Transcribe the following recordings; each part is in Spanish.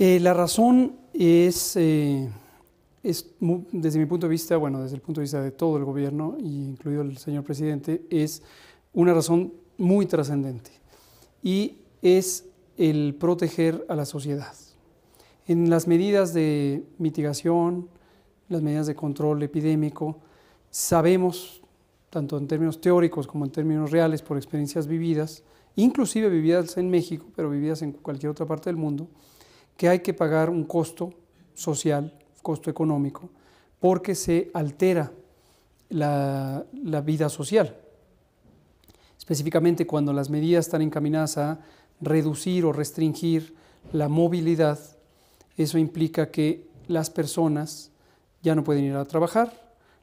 Eh, la razón es, eh, desde mi punto de vista, bueno, desde el punto de vista de todo el gobierno, y incluido el señor presidente, es una razón muy trascendente y es el proteger a la sociedad. En las medidas de mitigación, las medidas de control epidémico, sabemos, tanto en términos teóricos como en términos reales, por experiencias vividas, inclusive vividas en México, pero vividas en cualquier otra parte del mundo, que hay que pagar un costo social, costo económico, porque se altera la, vida social. Específicamente cuando las medidas están encaminadas a reducir o restringir la movilidad, eso implica que las personas ya no pueden ir a trabajar,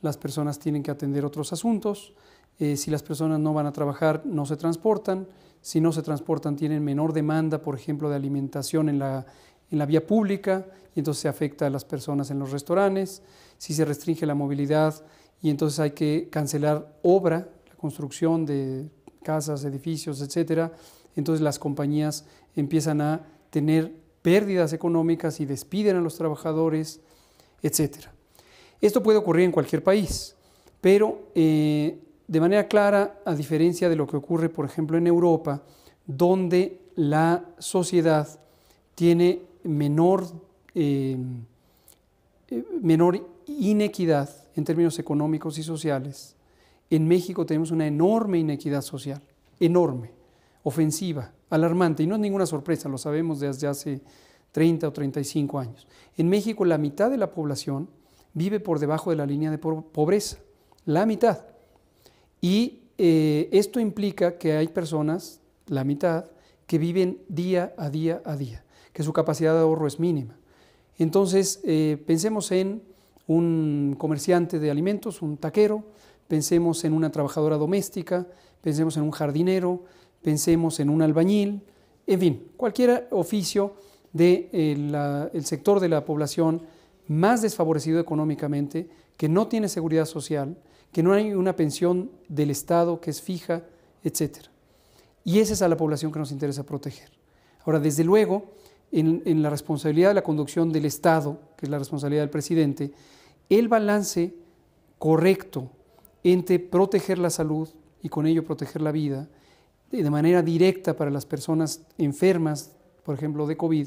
las personas tienen que atender otros asuntos, eh, si las personas no van a trabajar no se transportan, si no se transportan tienen menor demanda, por ejemplo, de alimentación en la, en la vía pública y entonces se afecta a las personas en los restaurantes, si se restringe la movilidad y entonces hay que cancelar obra, la construcción de casas, edificios, etcétera, entonces las compañías empiezan a tener pérdidas económicas y despiden a los trabajadores, etcétera. Esto puede ocurrir en cualquier país, pero eh, de manera clara, a diferencia de lo que ocurre, por ejemplo, en Europa, donde la sociedad tiene menor, eh, eh, menor inequidad en términos económicos y sociales. En México tenemos una enorme inequidad social, enorme, ofensiva, alarmante, y no es ninguna sorpresa, lo sabemos desde hace 30 o 35 años. En México la mitad de la población vive por debajo de la línea de pobreza, la mitad. Y eh, esto implica que hay personas, la mitad, que viven día a día a día que su capacidad de ahorro es mínima. Entonces, eh, pensemos en un comerciante de alimentos, un taquero, pensemos en una trabajadora doméstica, pensemos en un jardinero, pensemos en un albañil, en fin, cualquier oficio del de eh, el sector de la población más desfavorecido económicamente, que no tiene seguridad social, que no hay una pensión del Estado que es fija, etc. Y esa es a la población que nos interesa proteger. Ahora, desde luego, en, la responsabilidad de la conducción del Estado, que es la responsabilidad del presidente, el balance correcto entre proteger la salud y con ello proteger la vida de manera directa para las personas enfermas, por ejemplo, de COVID,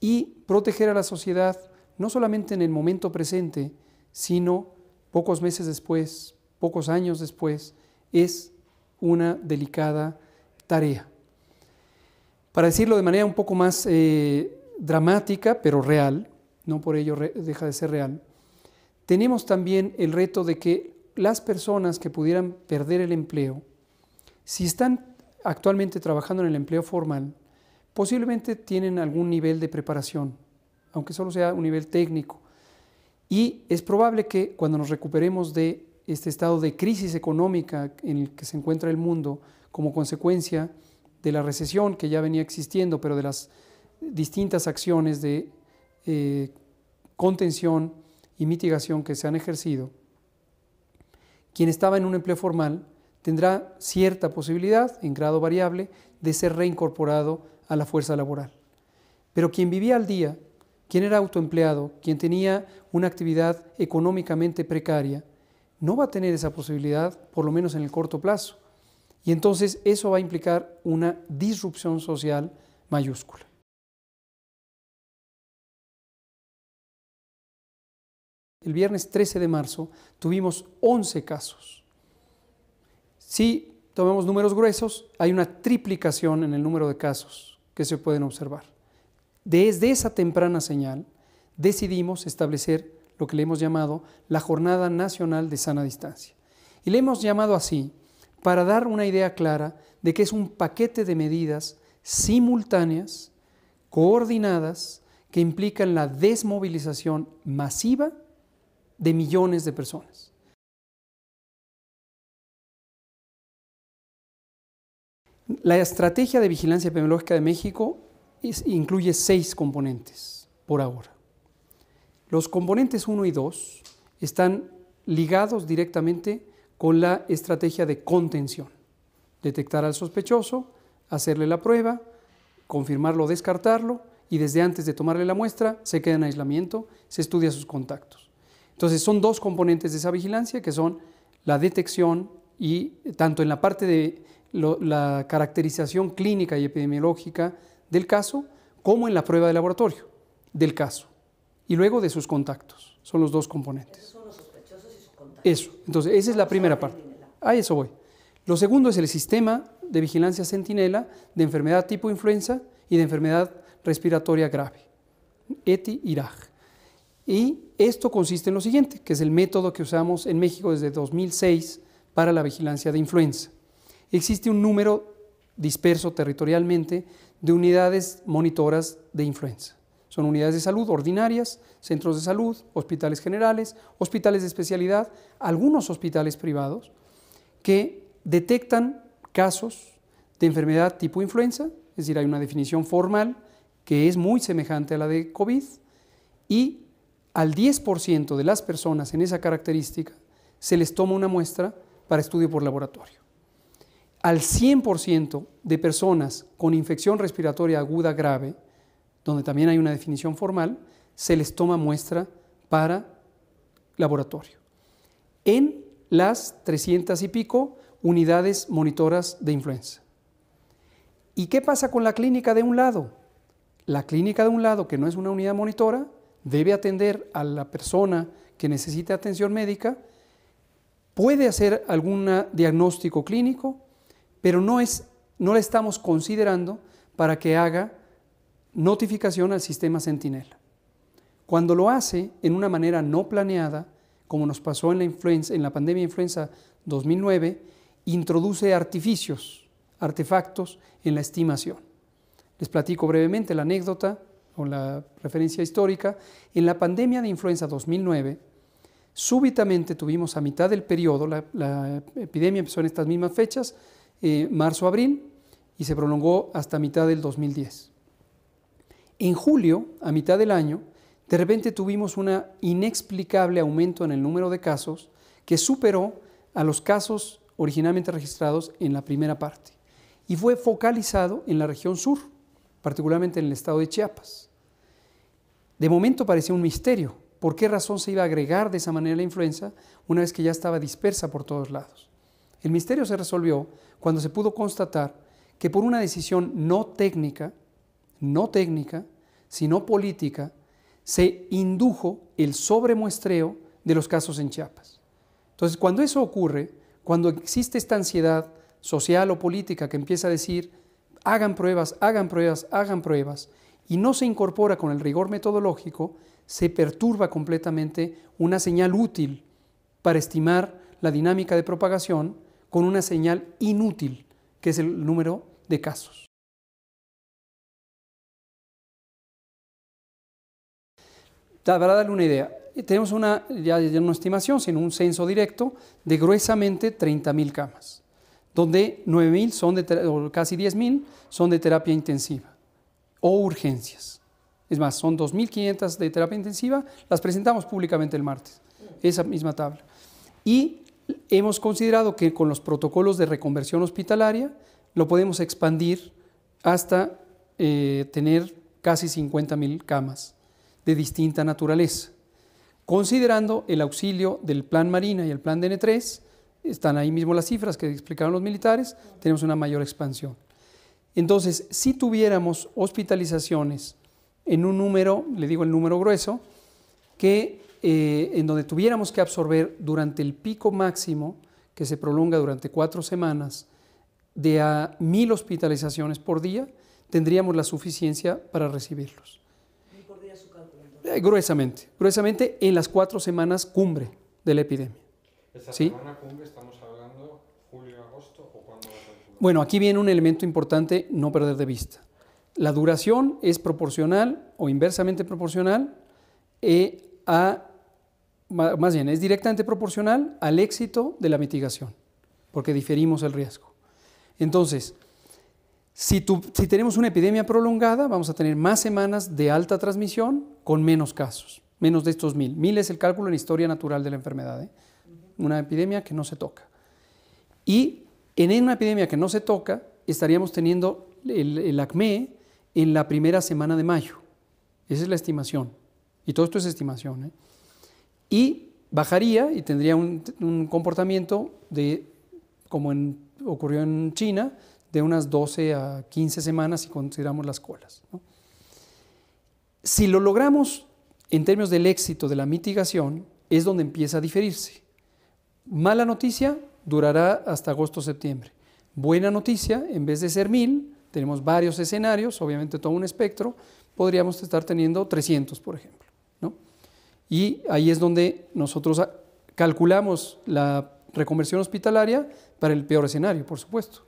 y proteger a la sociedad no solamente en el momento presente, sino pocos meses después, pocos años después, es una delicada tarea. Para decirlo de manera un poco más eh, dramática, pero real, no por ello deja de ser real, tenemos también el reto de que las personas que pudieran perder el empleo, si están actualmente trabajando en el empleo formal, posiblemente tienen algún nivel de preparación, aunque solo sea un nivel técnico. Y es probable que cuando nos recuperemos de este estado de crisis económica en el que se encuentra el mundo, como consecuencia de la recesión que ya venía existiendo, pero de las distintas acciones de eh, contención y mitigación que se han ejercido, quien estaba en un empleo formal tendrá cierta posibilidad, en grado variable, de ser reincorporado a la fuerza laboral. Pero quien vivía al día, quien era autoempleado, quien tenía una actividad económicamente precaria, no va a tener esa posibilidad, por lo menos en el corto plazo. Y entonces eso va a implicar una disrupción social mayúscula. El viernes 13 de marzo tuvimos 11 casos. Si tomamos números gruesos, hay una triplicación en el número de casos que se pueden observar. Desde esa temprana señal decidimos establecer lo que le hemos llamado la Jornada Nacional de Sana Distancia. Y le hemos llamado así para dar una idea clara de que es un paquete de medidas simultáneas, coordinadas, que implican la desmovilización masiva de millones de personas. La estrategia de vigilancia epidemiológica de México incluye seis componentes por ahora. Los componentes 1 y 2 están ligados directamente con la estrategia de contención. Detectar al sospechoso, hacerle la prueba, confirmarlo o descartarlo y desde antes de tomarle la muestra se queda en aislamiento, se estudia sus contactos. Entonces son dos componentes de esa vigilancia que son la detección y tanto en la parte de la caracterización clínica y epidemiológica del caso como en la prueba de laboratorio del caso y luego de sus contactos. Son los dos componentes. Eso. Entonces, esa es la primera parte. A eso voy. Lo segundo es el sistema de vigilancia sentinela de enfermedad tipo influenza y de enfermedad respiratoria grave, ETI-IRAG. Y esto consiste en lo siguiente, que es el método que usamos en México desde 2006 para la vigilancia de influenza. Existe un número disperso territorialmente de unidades monitoras de influenza. Son unidades de salud ordinarias, centros de salud, hospitales generales, hospitales de especialidad, algunos hospitales privados, que detectan casos de enfermedad tipo influenza, es decir, hay una definición formal que es muy semejante a la de COVID, y al 10% de las personas en esa característica se les toma una muestra para estudio por laboratorio. Al 100% de personas con infección respiratoria aguda grave, donde también hay una definición formal, se les toma muestra para laboratorio. En las 300 y pico unidades monitoras de influenza. ¿Y qué pasa con la clínica de un lado? La clínica de un lado, que no es una unidad monitora, debe atender a la persona que necesita atención médica, puede hacer algún diagnóstico clínico, pero no, es, no la estamos considerando para que haga notificación al sistema Sentinel. Cuando lo hace en una manera no planeada, como nos pasó en la, en la pandemia de influenza 2009, introduce artificios, artefactos en la estimación. Les platico brevemente la anécdota o la referencia histórica. En la pandemia de influenza 2009, súbitamente tuvimos a mitad del periodo, la, epidemia empezó en estas mismas fechas, eh, marzo-abril, y se prolongó hasta mitad del 2010. En julio, a mitad del año, de repente tuvimos un inexplicable aumento en el número de casos que superó a los casos originalmente registrados en la primera parte y fue focalizado en la región sur, particularmente en el estado de Chiapas. De momento parecía un misterio, ¿por qué razón se iba a agregar de esa manera la influenza una vez que ya estaba dispersa por todos lados? El misterio se resolvió cuando se pudo constatar que por una decisión no técnica, no técnica, sino política, se indujo el sobremuestreo de los casos en Chiapas. Entonces, cuando eso ocurre, cuando existe esta ansiedad social o política que empieza a decir, hagan pruebas, hagan pruebas, hagan pruebas, y no se incorpora con el rigor metodológico, se perturba completamente una señal útil para estimar la dinámica de propagación con una señal inútil, que es el número de casos. para darle una idea, eh, tenemos una, ya, estimación, sino un censo directo de gruesamente 30.000 camas, donde 9.000 son de, o casi 10.000 son de terapia intensiva o urgencias. Es más, son 2.500 de terapia intensiva, las presentamos públicamente el martes, esa misma tabla. Y hemos considerado que con los protocolos de reconversión hospitalaria lo podemos expandir hasta eh, tener casi 50.000 camas de distinta naturaleza. Considerando el auxilio del Plan Marina y el Plan DN3, están ahí mismo las cifras que explicaron los militares, tenemos una mayor expansión. Entonces, si tuviéramos hospitalizaciones en un número, le digo el número grueso, que eh, en donde tuviéramos que absorber durante el pico máximo, que se prolonga durante cuatro semanas, de a mil hospitalizaciones por día, tendríamos la suficiencia para recibirlos. Eh, gruesamente, gruesamente en las cuatro semanas cumbre de la epidemia. semana cumbre estamos hablando julio-agosto o cuándo Bueno, aquí viene un elemento importante no perder de vista. La duración es proporcional o inversamente proporcional eh, a, más bien, es directamente proporcional al éxito de la mitigación, porque diferimos el riesgo. Entonces, si, tenemos una epidemia prolongada, vamos a tener más semanas de alta transmisión con menos casos, menos de estos mil. Mil es el cálculo en historia natural de la enfermedad. ¿eh? Una epidemia que no se toca. Y en una epidemia que no se toca, estaríamos teniendo el, el acné en la primera semana de mayo. Esa es la estimación. Y todo esto es estimación. ¿eh? Y bajaría y tendría un, comportamiento de, como ocurrió en China, de unas 12 a 15 semanas si consideramos las colas. Si lo logramos en términos del éxito de la mitigación, es donde empieza a diferirse. Mala noticia durará hasta agosto-septiembre. Buena noticia, en vez de ser mil, tenemos varios escenarios, obviamente todo un espectro, podríamos estar teniendo 300, por ejemplo. Y ahí es donde nosotros calculamos la reconversión hospitalaria para el peor escenario, por supuesto.